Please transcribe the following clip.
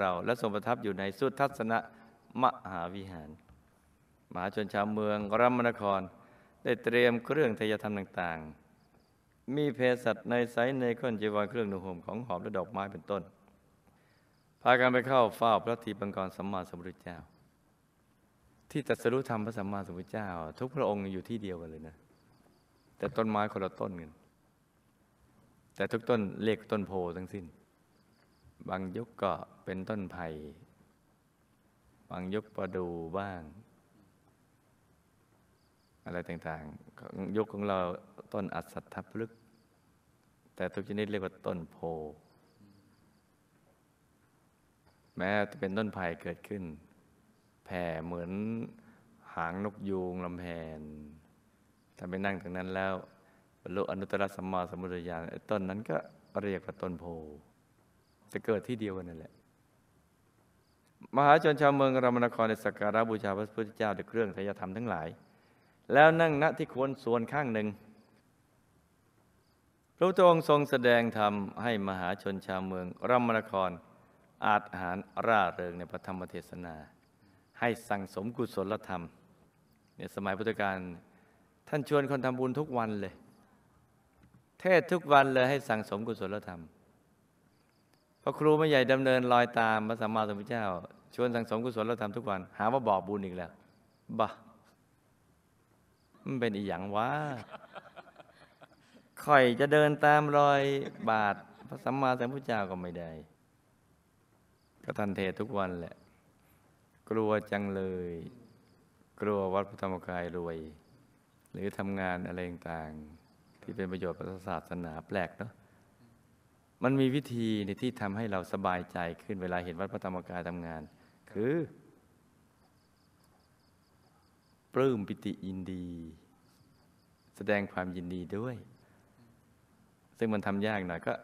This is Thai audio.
เราและทรงประทับอยู่ในสุทัศนะ มหาวิหารมหาชนชาวเมืองรัมนคร ได้เตรียมเครื่องทยธรรม ต่าง ๆ มีเศสัตว์ในไซในค้นจีวรเครื่องนุ่งห่มของ หอมและดอกไม้เป็นต้น พากันไปเข้าเฝ้าพระทีปังกรสัมมาสัมพุทธเจ้า ที่ตัดสรุธรรมพระสัมมาสัมพุทธเจ้า ทุกพระองค์อยู่ที่เดียวกันเลยนะ แต่ต้นไม้คนละต้นกันแต่ทุกต้นเลขกต้นโพทั้งสิ้นบางยุคก็เป็นต้นไผ่ บางยุคประดูบ้าง อะไรต่างๆ ยุคของเราต้นอัศทัพลึก แต่ทุกชนิดเรียกว่าต้นโพ แม้จะเป็นต้นไผ่เกิดขึ้น แผ่เหมือนหางนกยูงลำแพนถ้าไปนั่งตรงนั้นแล้วบรรลุอนุตตรสัมมาสัมพุทธญาณต้นนั้นก็เรียกว่าต้นโพจต่เกิดที่เดียวกันนั่นแหละ มหาชนชาวเมืองรามนครในสักการะบูชาพระพุทธเจ้าด้วยเครื่องไสยธรรมทั้งหลาย แล้วนั่งณที่ควรส่วนข้างหนึ่ง พระพุทธองค์ทรงแสดงธรรมให้มหาชนชาวเมืองรามนครอาจหารร่าเริงในพระธรรมเทศนา ให้สั่งสมกุศลธรรม ในสมัยพุทธกาลท่านชวนคนทำบุญทุกวันเลยเทศทุกวันเลยให้สั่งสมกุศลธรรมพอครูไม่ใหญ่ดำเนิน รอยตามพระสัมมาสัมพุทธเจ้า ชวนสังสมกุศลเราทำทุกวัน หาว่าบอกบุญอีกแล้วบ้ามันเป็นอีหยังวะคอยจะเดินตามรอยบาท พระสัมมาสัมพุทธเจ้าก็ไม่ได้ก็ทันเททุกวันแหละ กลัวจังเลย กลัววัดพระธรรมกาย รวย หรือทำงาน อะไรต่างที่เป็นประโยชน์ประศาสนาแปลกเนาะมันมีวิธีในที่ทำให้เราสบายใจขึ้นเวลาเห็นวัดพระธรรมกายทำงาน คือปลื้มปิติยินดี แสดงความยินดีด้วย ซึ่งมันทำยากหน่อยก็